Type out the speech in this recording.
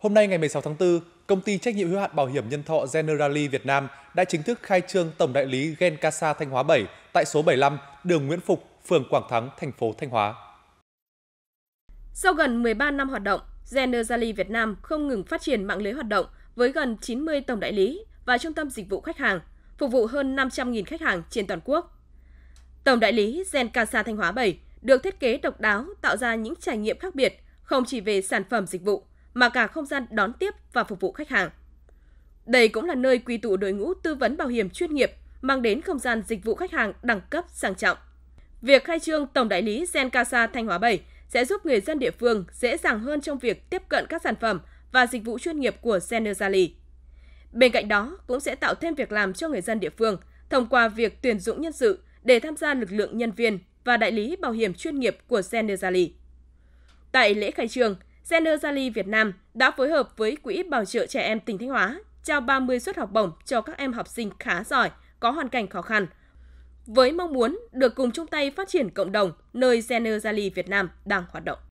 Hôm nay ngày 16 tháng 4, công ty trách nhiệm hữu hạn bảo hiểm nhân thọ Generali Việt Nam đã chính thức khai trương tổng đại lý Gencasa Thanh Hóa 7 tại số 75, đường Nguyễn Phục, phường Quảng Thắng, thành phố Thanh Hóa. Sau gần 13 năm hoạt động, Generali Việt Nam không ngừng phát triển mạng lưới hoạt động với gần 90 tổng đại lý và trung tâm dịch vụ khách hàng, phục vụ hơn 500.000 khách hàng trên toàn quốc. Tổng đại lý Gencasa Thanh Hóa 7 được thiết kế độc đáo tạo ra những trải nghiệm khác biệt, không chỉ về sản phẩm dịch vụ mà cả không gian đón tiếp và phục vụ khách hàng. Đây cũng là nơi quy tụ đội ngũ tư vấn bảo hiểm chuyên nghiệp, mang đến không gian dịch vụ khách hàng đẳng cấp sang trọng. Việc khai trương tổng đại lý Zencasa Thanh Hóa 7 sẽ giúp người dân địa phương dễ dàng hơn trong việc tiếp cận các sản phẩm và dịch vụ chuyên nghiệp của Zenersali. Bên cạnh đó, cũng sẽ tạo thêm việc làm cho người dân địa phương thông qua việc tuyển dụng nhân sự để tham gia lực lượng nhân viên và đại lý bảo hiểm chuyên nghiệp của Zenersali. Tại lễ khai trương, Zener Zali Việt Nam đã phối hợp với Quỹ Bảo trợ trẻ em tỉnh Thanh Hóa trao 30 suất học bổng cho các em học sinh khá giỏi, có hoàn cảnh khó khăn. Với mong muốn được cùng chung tay phát triển cộng đồng nơi Zener Zali Việt Nam đang hoạt động.